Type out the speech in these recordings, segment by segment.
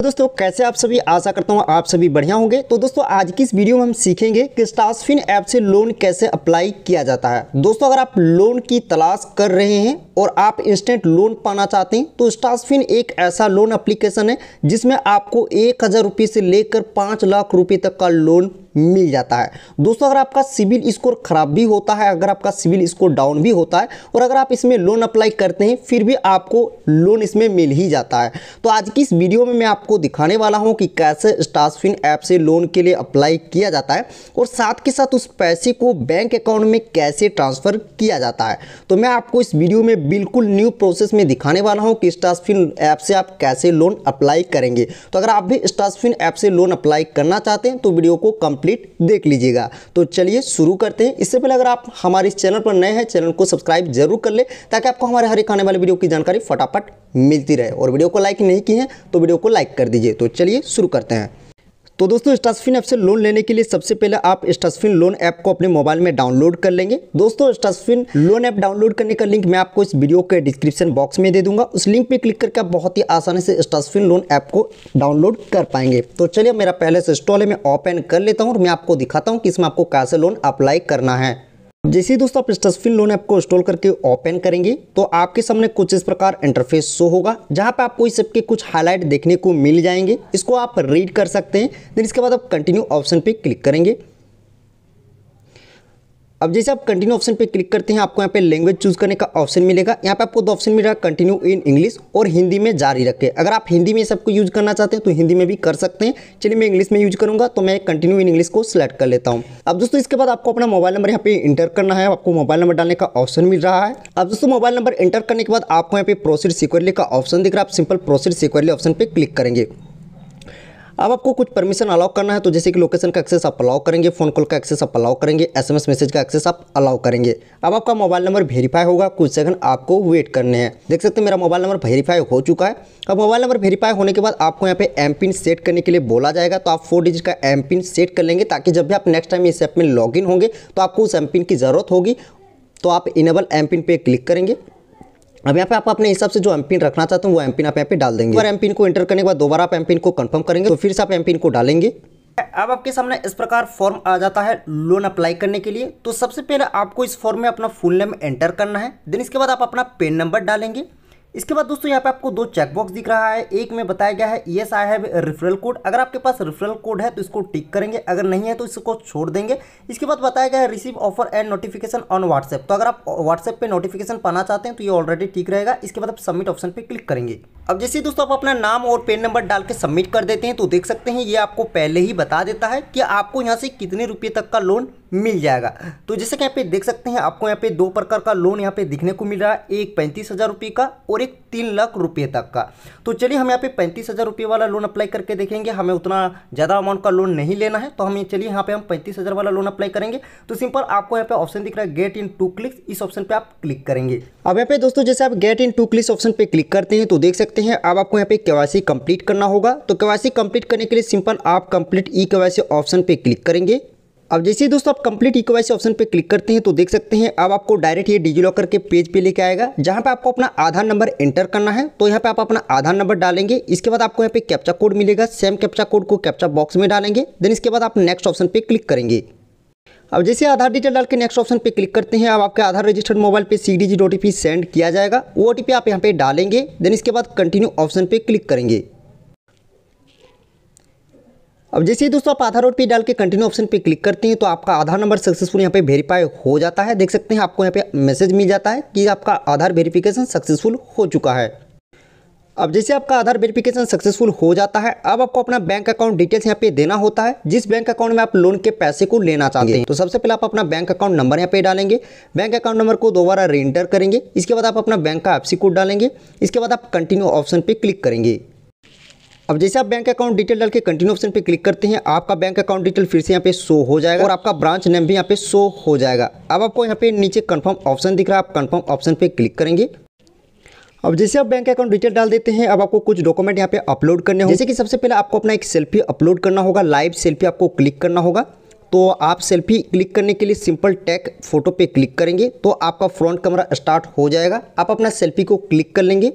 तो दोस्तों कैसे आप सभी आशा करता हूँ आप सभी बढ़िया होंगे तो दोस्तों आज की इस वीडियो में हम सीखेंगे कि स्टासफिन ऐप से लोन कैसे अप्लाई किया जाता है दोस्तों अगर आप लोन की तलाश कर रहे हैं और आप इंस्टेंट लोन पाना चाहते हैं तो स्टासफिन एक ऐसा लोन एप्लीकेशन है जिसमें आपको एक हज़ार से लेकर पाँच लाख रुपये तक का लोन मिल जाता है दोस्तों अगर आपका सिविल स्कोर खराब भी होता है अगर आपका सिविल स्कोर डाउन भी होता है और अगर आप इसमें लोन अप्लाई करते हैं फिर भी आपको लोन इसमें मिल ही जाता है तो आज की इस वीडियो में मैं आपको दिखाने वाला हूँ कि कैसे स्टार्सफिन ऐप से लोन के लिए अप्लाई किया जाता है और साथ के साथ उस पैसे को बैंक अकाउंट में कैसे ट्रांसफ़र किया जाता है तो मैं आपको इस वीडियो में बिल्कुल न्यू प्रोसेस में दिखाने वाला हूँ कि स्टार्सफिन ऐप से आप कैसे लोन अप्लाई करेंगे तो अगर आप भी स्टार्सफिन ऐप से लोन अप्लाई करना चाहते हैं तो वीडियो को कंप्लीट कंप्लीट देख लीजिएगा तो चलिए शुरू करते हैं इससे पहले अगर आप हमारे चैनल पर नए हैं चैनल को सब्सक्राइब जरूर कर ले ताकि आपको हमारे हर एक आने वाले वीडियो की जानकारी फटाफट मिलती रहे और वीडियो को लाइक नहीं की है तो वीडियो को लाइक कर दीजिए तो चलिए शुरू करते हैं तो दोस्तों स्टासफिन ऐप से लोन लेने के लिए सबसे पहले आप स्टासफिन लोन ऐप को अपने मोबाइल में डाउनलोड कर लेंगे दोस्तों स्टासफिन लोन ऐप डाउनलोड करने का लिंक मैं आपको इस वीडियो के डिस्क्रिप्शन बॉक्स में दे दूंगा उस लिंक पे क्लिक करके आप बहुत ही आसानी से स्टासफिन लोन ऐप को डाउनलोड कर पाएंगे तो चलिए मेरा पहले से स्टॉल है मैं ओपन कर लेता हूँ और मैं आपको दिखाता हूँ कि इसमें आपको कैसे लोन अप्लाई करना है जैसे ही दोस्तों आप स्टसफिन लोन ऐप को इंस्टॉल करके ओपन करेंगे तो आपके सामने कुछ इस प्रकार इंटरफेस शो होगा जहां पे आपको इस ऐप के कुछ हाईलाइट देखने को मिल जाएंगे इसको आप रीड कर सकते हैं देन इसके बाद आप कंटिन्यू ऑप्शन पे क्लिक करेंगे अब जैसे आप कंटिन्यू ऑप्शन पे क्लिक करते हैं आपको यहाँ पे लैंग्वेज चूज करने का ऑप्शन मिलेगा यहाँ पे आपको दो ऑप्शन है कंटिन्यू इन इंग्लिश और हिंदी में जारी रखें अगर आप हिंदी में सबको यूज करना चाहते हैं तो हिंदी में भी कर सकते हैं चलिए मैं इंग्लिश में यूज करूँगा तो मैं कंटिन्यू इन इंग्लिश को सिलेक्ट कर लेता हूँ अब दोस्तों इसके बाद आपको अपना मोबाइल नंबर यहाँ पे इंटर करना है आपको मोबाइल नंबर डालने का ऑप्शन मिल रहा है अब दोस्तों मोबाइल नंबर इंटर करने के बाद आपको यहाँ पे प्रोसीड सिक्योरली का ऑप्शन दिख रहा है आप सिंपल प्रोसीड सिक्योरली ऑप्शन पर क्लिक करेंगे अब आपको कुछ परमिशन अलाउ करना है तो जैसे कि लोकेशन का एक्सेस आप अलाउ करेंगे फ़ोन कॉल का एक्सेस आप अलाउ करेंगे एसएमएस मैसेज का एक्सेस आप अलाउ करेंगे अब आपका मोबाइल नंबर वेरीफाई होगा कुछ सेकंड आपको वेट करने हैं देख सकते हैं मेरा मोबाइल नंबर वेरीफाई हो चुका है अब मोबाइल नंबर वेरीफाई होने के बाद आपको यहाँ पे एम पिन सेट करने के लिए बोला जाएगा तो आप फोर डिजिट का एम पिन सेट कर लेंगे ताकि जब भी आप नेक्स्ट टाइम इस ऐप में लॉग होंगे तो आपको उस एम पिन की ज़रूरत होगी तो आप इनेबल एम पिन पर क्लिक करेंगे अब यहाँ पे आप अपने हिसाब से जो एम पिन रखना चाहते हैं वो एम पिन आप यहाँ पे डाल देंगे और एम पिन को एंटर करने के बाद दोबारा आप एम पिन को कंफर्म करेंगे तो फिर से आप एम पिन को डालेंगे अब आपके सामने इस प्रकार फॉर्म आ जाता है लोन अप्लाई करने के लिए तो सबसे पहले आपको इस फॉर्म में अपना फुल नेम एंटर करना है देन इसके बाद आप अपना पेन नंबर डालेंगे इसके बाद दोस्तों यहाँ पे आपको दो चेकबॉक्स दिख रहा है एक में बताया गया है yes I have referral code अगर आपके पास रेफरल कोड है तो इसको टिक करेंगे अगर नहीं है तो इसको छोड़ देंगे इसके बाद बताया गया है receive offer and notification on WhatsApp तो अगर आप व्हाट्सएप पे नोटिफिकेशन पाना चाहते हैं तो ये ऑलरेडी ठीक रहेगा इसके बाद आप सबमिट ऑप्शन पर क्लिक करेंगे अब जैसे दोस्तों आप अपना नाम और पेन नंबर डाल के सबमिट कर देते हैं तो देख सकते हैं ये आपको पहले ही बता देता है कि आपको यहाँ से कितने रुपये तक का लोन मिल जाएगा तो जैसे कि यहाँ पे देख सकते हैं आपको यहाँ पे दो प्रकार का लोन यहाँ पे दिखने को मिल रहा है एक पैंतीस हज़ार रुपये का और एक तीन लाख रुपये तक का तो चलिए हम यहाँ पे पैंतीस हज़ार रुपये वाला लोन अप्लाई करके देखेंगे हमें उतना ज़्यादा अमाउंट का लोन नहीं लेना है तो हम चलिए यहाँ पे हम पैंतीस हज़ार वाला लोन अप्लाई करेंगे तो सिंपल आपको यहाँ पे ऑप्शन दिख रहा है गेट इन टू क्लिक्स इस ऑप्शन पर आप क्लिक करेंगे अब यहाँ पे दोस्तों जैसे आप get in two clicks option पर क्लिक करते हैं तो देख सकते हैं अब आपको यहाँ पे केवासी कंप्लीट करना होगा तो केवासी कंप्लीट करने के लिए सिंपल आप कंप्लीट ई केवासी ऑप्शन पर क्लिक करेंगे अब जैसे ही दोस्तों आप कंप्लीट इकोवाइसी ऑप्शन पे क्लिक करते हैं तो देख सकते हैं अब आपको डायरेक्ट ये डिजी लॉकर के पेज पे लेके आएगा जहाँ पे आपको अपना आधार नंबर एंटर करना है तो यहाँ पे आप अपना आधार नंबर डालेंगे इसके बाद आपको यहाँ पे कैप्चा कोड मिलेगा सेम कैप्चा कोड को कैप्चा बॉक्स में डालेंगे देन इसके बाद आप नेक्स्ट ऑप्शन पर क्लिक करेंगे अब जैसे आधार डिटेल डाल के नेक्स्ट ऑप्शन पे क्लिक करते हैं अब आपके आधार रजिस्टर्ड मोबाइल पे सी डी सेंड किया जाएगा वो आप यहाँ पे डालेंगे देन इसके बाद कंटिन्यू ऑप्शन पे क्लिक करेंगे अब जैसे ही दोस्तों आप आधार रोड पे डाल के कंटिन्यू ऑप्शन पे क्लिक करते हैं तो आपका आधार नंबर सक्सेसफुल यहाँ पे वेरीफाई हो जाता है देख सकते हैं आपको यहाँ पे मैसेज मिल जाता है कि आपका आधार वेरिफिकेशन सक्सेसफुल हो चुका है अब जैसे आपका आधार वेरिफिकेशन सक्सेसफुल हो जाता है अब आपको अपना बैंक अकाउंट डिटेल्स यहाँ पे देना होता है जिस बैंक अकाउंट में आप लोन के पैसे को लेना चाहते हैं तो सबसे पहले आप अपना बैंक अकाउंट नंबर यहाँ पे डालेंगे बैंक अकाउंट नंबर को दोबारा रेंटर करेंगे इसके बाद आप अपना बैंक का एफसी कोड डालेंगे इसके बाद आप कंटिन्यू ऑप्शन पर क्लिक करेंगे अब जैसे आप बैंक अकाउंट डिटेल डाल के कंटिन्यू ऑप्शन पे क्लिक करते हैं आपका बैंक अकाउंट डिटेल फिर से यहाँ पे शो हो जाएगा और आपका ब्रांच नेम भी यहाँ पे शो हो जाएगा अब आपको यहाँ पे नीचे कंफर्म ऑप्शन दिख रहा है आप कंफर्म ऑप्शन पे क्लिक करेंगे अब जैसे आप बैंक अकाउंट डिटेल डाल देते हैं अब आपको कुछ डॉक्यूमेंट यहाँ पे अपलोड करने हो जैसे कि सबसे पहले आपको अपना एक सेल्फी अपलोड करना होगा लाइव सेल्फी आपको क्लिक करना होगा तो आप सेल्फी क्लिक करने के लिए सिंपल टैग फोटो पे क्लिक करेंगे तो आपका फ्रंट कैमरा स्टार्ट हो जाएगा आप अपना सेल्फी को क्लिक कर लेंगे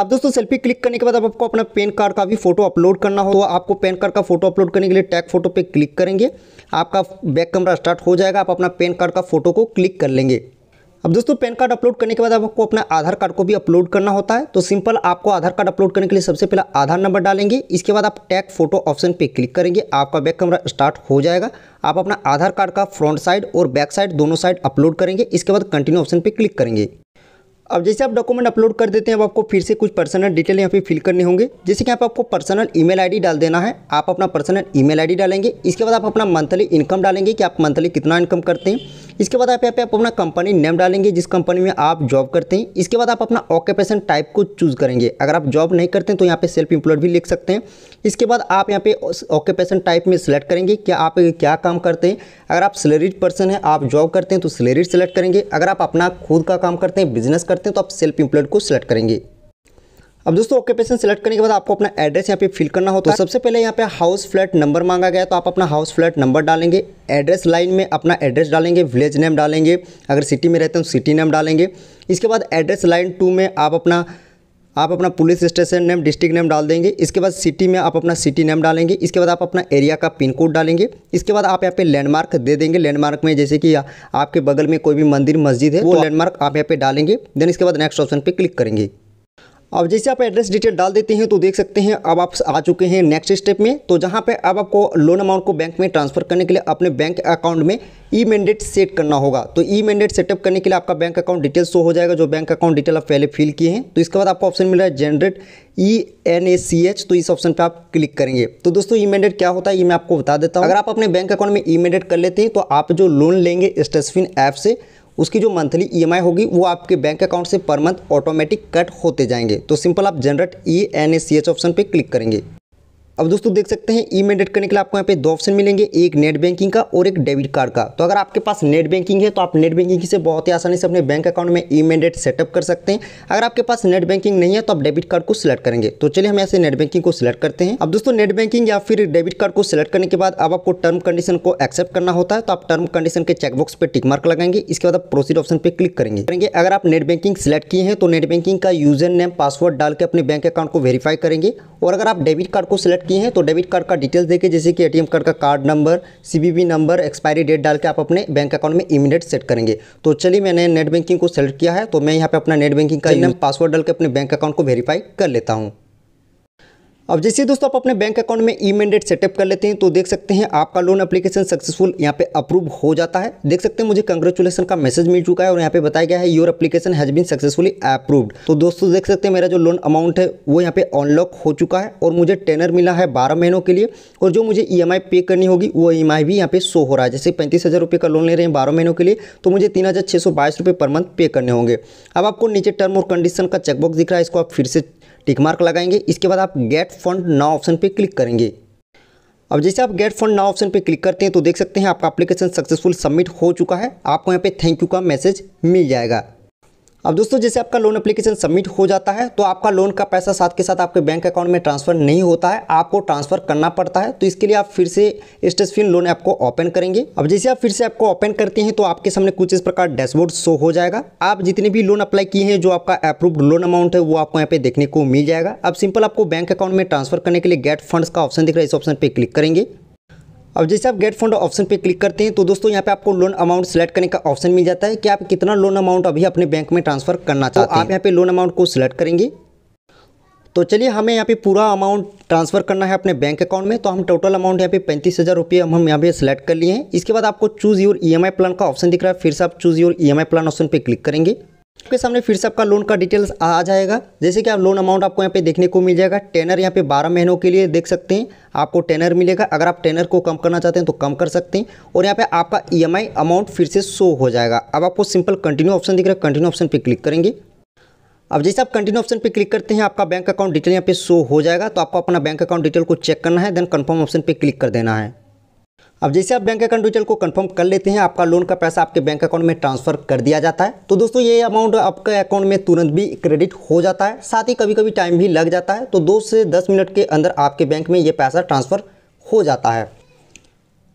आप दोस्तों सेल्फी क्लिक करने के बाद अब आपको अपना पैन कार्ड का भी फोटो अपलोड करना होगा तो आपको पैन कार्ड का फोटो अपलोड करने के लिए टैग फोटो पे क्लिक करेंगे आपका बैक कैमरा स्टार्ट हो जाएगा आप अपना पैन कार्ड का फोटो को क्लिक कर लेंगे अब दोस्तों पैन कार्ड अपलोड करने के बाद आपको अपना आधार कार्ड को भी अपलोड करना होता है तो सिंपल आपको आधार कार्ड अपलोड करने के लिए सबसे पहले आधार नंबर डालेंगे इसके बाद आप टैग फोटो ऑप्शन पे क्लिक करेंगे आपका बैक कैमरा स्टार्ट हो जाएगा आप अपना आधार कार्ड का फ्रंट साइड और बैक साइड दोनों साइड अपलोड करेंगे इसके बाद कंटिन्यू ऑप्शन पर क्लिक करेंगे अब जैसे आप डॉक्यूमेंट अपलोड कर देते हैं अब आपको फिर से कुछ पर्सनल डिटेल यहाँ पे फिल करने होंगे जैसे कि आप आपको पर्सनल ईमेल आईडी डाल देना है आप अपना पर्सनल ईमेल आईडी डालेंगे इसके बाद आप अपना मंथली इनकम डालेंगे कि आप मंथली कितना इनकम करते हैं इसके बाद आप यहाँ पे आप अपना कंपनी नेम डालेंगे जिस कंपनी में आप जॉब करते हैं इसके बाद आप अपना ऑक्यूपेशन टाइप को चूज़ करेंगे अगर आप जॉब नहीं करते हैं तो यहाँ पे सेल्फ इंप्लॉयड भी लिख सकते हैं इसके बाद आप यहाँ पे ऑक्यूपेशन टाइप में सेलेक्ट करेंगे क्या आप क्या काम करते हैं अगर आप सैलरीड पर्सन है आप जॉब करते हैं तो सैलरीड सेलेक्ट करेंगे अगर आप अपना खुद का काम करते हैं बिजनेस करते करते हैं तो आप सेल्फ इंप्लॉयड को सिलेक्ट करेंगे अब दोस्तों ऑक्यूपेशन सेलेक्ट करने के बाद आपको अपना एड्रेस यहाँ पे फिल करना होता है तो सबसे पहले यहाँ पे हाउस फ्लैट नंबर मांगा गया तो आप अपना हाउस फ्लैट नंबर डालेंगे एड्रेस लाइन में अपना एड्रेस डालेंगे विलेज नेम डालेंगे अगर सिटी में रहते हैं तो सिटी नेम डालेंगे इसके बाद एड्रेस लाइन टू में आप अपना आप अपना police station name district name डाल देंगे इसके बाद सिटी में आप अपना सिटी नेम डालेंगे इसके बाद आप अपना एरिया का पिन कोड डालेंगे इसके बाद आप यहाँ पे लैंडमार्क दे देंगे लैंडमार्क में जैसे कि आपके बगल में कोई भी मंदिर मस्जिद है वो लैंडमार्क तो आप यहाँ पे डालेंगे देन इसके बाद नेक्स्ट ऑप्शन पर क्लिक करेंगे अब जैसे आप एड्रेस डिटेल डाल देते हैं तो देख सकते हैं अब आप आ चुके हैं नेक्स्ट स्टेप में तो जहाँ पे अब आपको लोन अमाउंट को बैंक में ट्रांसफर करने के लिए अपने बैंक अकाउंट में ई मैंडेट सेट करना होगा तो ई मैंडेट सेटअप करने के लिए आपका बैंक अकाउंट डिटेल शो हो जाएगा जो बैंक अकाउंट डिटेल आप पहले फिल किए हैं तो इसके बाद आपको ऑप्शन मिल रहा है generate e N A C H तो इस ऑप्शन पर आप क्लिक करेंगे तो दोस्तों ई मैंडेट क्या होता है ये मैं आपको बता देता हूँ अगर आप अपने बैंक अकाउंट में ई मैंडेट कर लेते हैं तो आप जो लोन लेंगे स्टेसफिन ऐप से उसकी जो मंथली ईएमआई e होगी वो आपके बैंक अकाउंट से पर मंथ ऑटोमेटिक कट होते जाएंगे तो सिंपल आप generate e N A C H option पर क्लिक करेंगे अब दोस्तों देख सकते हैं ई मेडेट करने के लिए आपको यहाँ पे दो ऑप्शन मिलेंगे एक नेट बैंकिंग का और एक डेबिट कार्ड का तो अगर आपके पास नेट बैंकिंग है तो आप नेट बैंकिंग से बहुत ही आसानी से अपने बैंक अकाउंट में ई मेडेट सेटअप कर सकते हैं अगर आपके पास नेट बैंकिंग नहीं है तो आप डेबिट कार्ड को सिलेक्ट करेंगे तो चलिए हम ऐसे नेट बैंकिंग को सिलेक्ट करते हैं अब दोस्तों नेट बैंकिंग या फिर डेबिट कार्ड को सिलेक्ट करने के बाद अब आपको टर्म कंडीशन को एक्सेप्ट करना होता है तो आप टर्म कंडीशन के चेकबॉक्स पर टिक मार्क लगाएंगे इसके बाद आप प्रोसीड ऑप्शन पर क्लिक करेंगे करेंगे अगर आप नेट बैंकिंग सिलेक्ट किए हैं तो नेट बैंकिंग का यूजर नेम पासवर्ड डाल के अपने बैंक अकाउंट को वेरीफाई करेंगे और अगर आप डेबिट कार्ड को सिलेक्ट आती हैं तो डेबिट कार्ड का डिटेल्स देके जैसे कि एटीएम कार्ड का card number CVV number expiry date डाल के आप अपने बैंक अकाउंट में इमीडिएट सेट करेंगे तो चलिए मैंने नेट बैंकिंग को सेलेक्ट किया है तो मैं यहाँ पे अपना नेट बैंकिंग का पासवर्ड डाल के अपने बैंक अकाउंट को वेरीफाई कर लेता हूँ अब जैसे दोस्तों आप अपने बैंक अकाउंट में ई मैंडेट सेटअप कर लेते हैं तो देख सकते हैं आपका लोन एप्लीकेशन सक्सेसफुल यहाँ पे अप्रूव हो जाता है देख सकते हैं मुझे कंग्रेचुलेसन का मैसेज मिल चुका है और यहाँ पे बताया गया है your application has been successfully approved तो दोस्तों देख सकते हैं मेरा जो लोन अमाउंट है वो यहाँ पे अनलॉक हो चुका है और मुझे टेनर मिला है बारह महीनों के लिए और जो मुझे ई e पे करनी होगी वो ई e भी यहाँ पे शो हो रहा है जैसे पैंतीस का लोन ले रहे हैं बारह महीनों के लिए तो मुझे तीन पर मंथ पे करने होंगे अब आपको नीचे टर्म और कंडीशन का चेकबॉक्स दिख रहा है इसको आप फिर से टिक मार्क लगाएंगे इसके बाद आप गेट फंड ना ऑप्शन पर क्लिक करेंगे अब जैसे आप गेट फंड ना ऑप्शन पर क्लिक करते हैं तो देख सकते हैं आपका एप्लीकेशन सक्सेसफुल सबमिट हो चुका है आपको यहाँ पे थैंक यू का मैसेज मिल जाएगा अब दोस्तों जैसे आपका लोन एप्लीकेशन सबमिट हो जाता है तो आपका लोन का पैसा साथ के साथ आपके बैंक अकाउंट में ट्रांसफर नहीं होता है आपको ट्रांसफर करना पड़ता है तो इसके लिए आप फिर से स्टेसफिन लोन ऐप को ओपन करेंगे अब जैसे आप फिर से आपको ओपन करते हैं तो आपके सामने कुछ इस प्रकार डैशबोर्ड शो हो जाएगा आप जितने भी लोन अप्लाई किए हैं जो आपका अप्रूव्ड लोन अमाउंट है वो आपको यहाँ पे देखने को मिल जाएगा अब सिंपल आपको बैंक अकाउंट में ट्रांसफर करने के लिए गेट फंड का ऑप्शन दिख रहा है इस ऑप्शन पर क्लिक करेंगे अब जैसे आप गेट फंड ऑप्शन पे क्लिक करते हैं तो दोस्तों यहाँ पे आपको लोन अमाउंट सेलेक्ट करने का ऑप्शन मिल जाता है कि आप कितना लोन अमाउंट अभी अपने बैंक में ट्रांसफर करना तो चाहते हैं आप यहाँ पे लोन अमाउंट को सिलेक्ट करेंगे तो चलिए हमें यहाँ पे पूरा अमाउंट ट्रांसफ़र करना है अपने बैंक अकाउंट में तो हम टोटल अमाउंट यहाँ पे पैंतीस हज़ार रुपये हम हम यहाँ पे सिलेक्ट कर लिए हैं इसके बाद आपको चूज़ योर ईएमआई प्लान का ऑप्शन दिख रहा है फिर से आप choose your EMI plan option पे क्लिक करेंगे आपके सामने फिर से आपका लोन का डिटेल्स आ जाएगा जैसे कि आप लोन अमाउंट आपको यहाँ पे देखने को मिल जाएगा टेनर यहाँ पे 12 महीनों के लिए देख सकते हैं आपको टेनर मिलेगा अगर आप टेनर को कम करना चाहते हैं तो कम कर सकते हैं और यहाँ पे आपका ईएमआई e अमाउंट फिर से शो हो जाएगा अब आपको सिंपल कंटिन्यू ऑप्शन दिख रहा है कंटिन्यू ऑप्शन पर क्लिक करेंगे अब जैसे आप कंटिन्यू ऑप्शन पर क्लिक करते हैं आपका बैंक अकाउंट डिटेल यहाँ पे शो हो जाएगा तो आपको अपना बैंक अकाउंट डिटेल को चेक करना है देन कंफर्म ऑप्शन पर क्लिक कर देना है अब जैसे आप बैंक अकाउंट डिटेल को कंफर्म कर लेते हैं आपका लोन का पैसा आपके बैंक अकाउंट में ट्रांसफर कर दिया जाता है तो दोस्तों ये अमाउंट आपके अकाउंट में तुरंत भी क्रेडिट हो जाता है साथ ही कभी कभी टाइम भी लग जाता है तो दो से दस मिनट के अंदर आपके बैंक में ये पैसा ट्रांसफ़र हो जाता है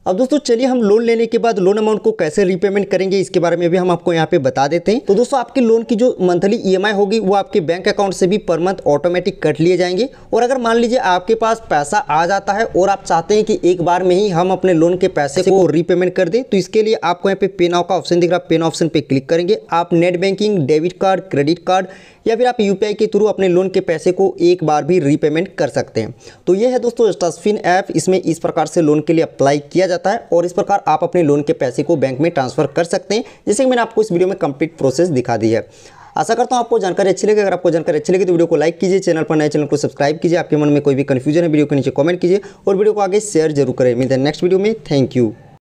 अब दोस्तों चलिए हम लोन लेने के बाद लोन अमाउंट को कैसे रीपेमेंट करेंगे इसके बारे में भी हम आपको यहाँ पे बता देते हैं तो दोस्तों आपके लोन की जो मंथली ईएमआई e होगी वो आपके बैंक अकाउंट से भी पर मंथ ऑटोमेटिक कट लिए जाएंगे और अगर मान लीजिए आपके पास पैसा आ जाता है और आप चाहते हैं कि एक बार में ही हम अपने लोन के पैसे को रीपेमेंट कर दें तो इसके लिए आपको यहाँ पे पेन का ऑप्शन दिख रहा है पेन ऑप्शन पे क्लिक करेंगे आप net banking debit card credit card या फिर आप यू के थ्रू अपने लोन के पैसे को एक बार भी रीपेमेंट कर सकते हैं तो ये है दोस्तों स्टस्फिन ऐप इसमें इस प्रकार से लोन के लिए अप्लाई किया जाता है और इस प्रकार आप अपने लोन के पैसे को बैंक में ट्रांसफर कर सकते हैं जैसे कि मैंने आपको इस वीडियो में कंप्लीट प्रोसेस दिखा दी है आशा करता हूँ आपको जानकारी अच्छी लगी अगर आपको जानकारी अच्छी लगी तो वीडियो को लाइक कीजिए चैनल पर नए चैनल को सब्सक्राइब कीजिए आपके मन में कोई भी कन्फ्यूजन है वीडियो के नीचे कमेंट कीजिए और वीडियो को आगे शेयर जरूर करें मिलते हैं नेक्स्ट वीडियो में थैंक यू